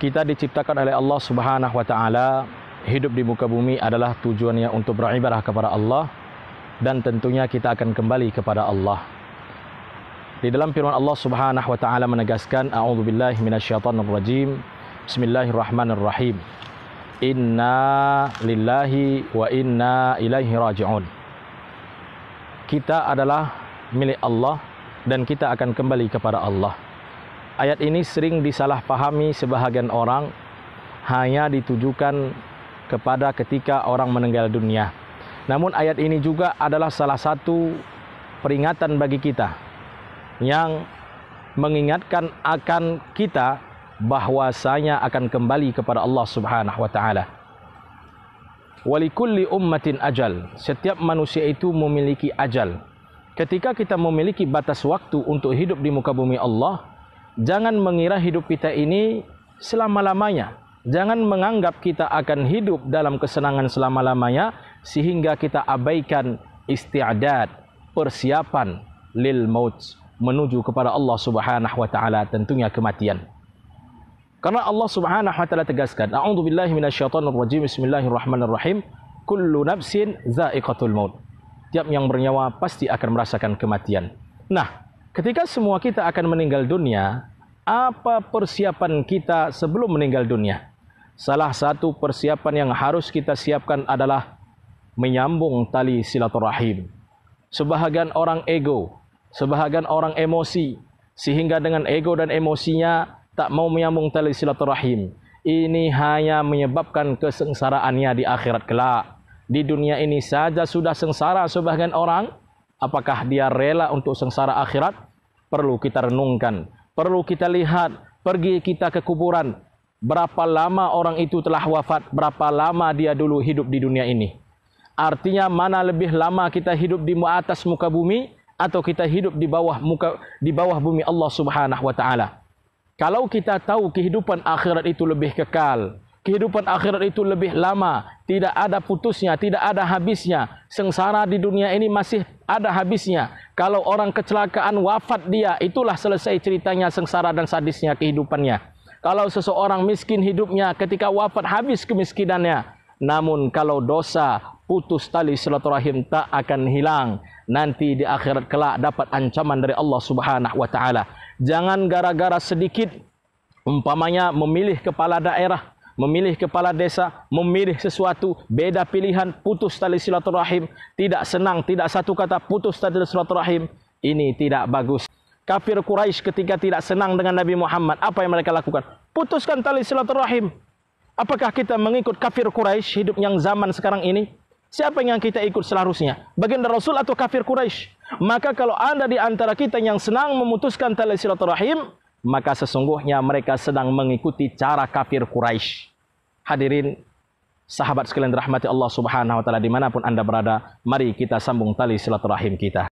kita diciptakan oleh Allah Subhanahu wa taala hidup di muka bumi adalah tujuannya untuk beribadah kepada Allah dan tentunya kita akan kembali kepada Allah. Di dalam firman Allah Subhanahu wa taala menegaskan a'udzu billahi minasyaitonir rajim. Bismillahirrahmanirrahim. Inna lillahi wa inna ilaihi raji'un. Kita adalah milik Allah dan kita akan kembali kepada Allah ayat ini sering disalahpahami sebahagian orang hanya ditujukan kepada ketika orang meninggal dunia. Namun ayat ini juga adalah salah satu peringatan bagi kita yang mengingatkan akan kita bahwasanya akan kembali kepada Allah Subhanahu wa taala. Walikulli ummatin ajal. Setiap manusia itu memiliki ajal. Ketika kita memiliki batas waktu untuk hidup di muka bumi Allah, jangan mengira hidup kita ini selama-lamanya. Jangan menganggap kita akan hidup dalam kesenangan selama-lamanya sehingga kita abaikan isti'adat, persiapan lil maut menuju kepada Allah Subhanahu wa taala tentunya kematian. Karena Allah Subhanahu wa taala tegaskan, "A'udzu billahi minasyaitonir rajim. Bismillahirrahmanirrahim. Kullu nafsin dha'iqatul maut." Tiap yang bernyawa pasti akan merasakan kematian. Nah, ketika semua kita akan meninggal dunia, apa persiapan kita sebelum meninggal dunia? Salah satu persiapan yang harus kita siapkan adalah menyambung tali silaturahim. Sebahagian orang ego, sebahagian orang emosi, sehingga dengan ego dan emosinya tak mau menyambung tali silaturahim. Ini hanya menyebabkan kesengsaraannya di akhirat kelak. Di dunia ini saja sudah sengsara sebahagian orang, apakah dia rela untuk sengsara akhirat? Perlu kita renungkan perlu kita lihat pergi kita ke kuburan berapa lama orang itu telah wafat berapa lama dia dulu hidup di dunia ini artinya mana lebih lama kita hidup di atas muka bumi atau kita hidup di bawah muka di bawah bumi Allah Subhanahu wa taala kalau kita tahu kehidupan akhirat itu lebih kekal kehidupan akhirat itu lebih lama tidak ada putusnya tidak ada habisnya sengsara di dunia ini masih ada habisnya. Kalau orang kecelakaan wafat dia, itulah selesai ceritanya sengsara dan sadisnya kehidupannya. Kalau seseorang miskin hidupnya ketika wafat habis kemiskinannya. Namun kalau dosa putus tali silaturahim tak akan hilang. Nanti di akhirat kelak dapat ancaman dari Allah Subhanahu wa taala. Jangan gara-gara sedikit umpamanya memilih kepala daerah memilih kepala desa, memilih sesuatu, beda pilihan, putus tali silaturahim, tidak senang, tidak satu kata putus tali silaturahim, ini tidak bagus. Kafir Quraisy ketika tidak senang dengan Nabi Muhammad, apa yang mereka lakukan? Putuskan tali silaturahim. Apakah kita mengikut kafir Quraisy hidup yang zaman sekarang ini? Siapa yang kita ikut seharusnya? Baginda Rasul atau kafir Quraisy? Maka kalau anda di antara kita yang senang memutuskan tali silaturahim, maka sesungguhnya mereka sedang mengikuti cara kafir Quraisy. Hadirin sahabat sekalian rahmati Allah Subhanahu wa taala dimanapun Anda berada, mari kita sambung tali silaturahim kita.